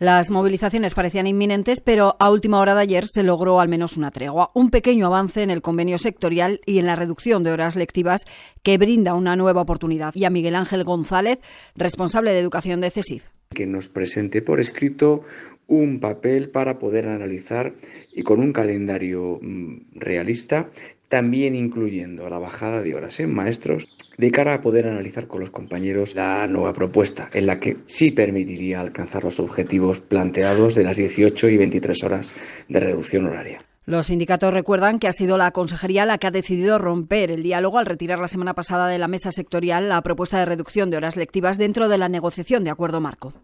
Las movilizaciones parecían inminentes, pero a última hora de ayer se logró al menos una tregua, un pequeño avance en el convenio sectorial y en la reducción de horas lectivas que brinda una nueva oportunidad. Y a Miguel Ángel González, responsable de educación de CESIF. Que nos presente por escrito un papel para poder analizar y con un calendario mm, realista también incluyendo la bajada de horas en maestros, de cara a poder analizar con los compañeros la nueva propuesta, en la que sí permitiría alcanzar los objetivos planteados de las 18 y 23 horas de reducción horaria. Los sindicatos recuerdan que ha sido la consejería la que ha decidido romper el diálogo al retirar la semana pasada de la mesa sectorial la propuesta de reducción de horas lectivas dentro de la negociación de acuerdo marco.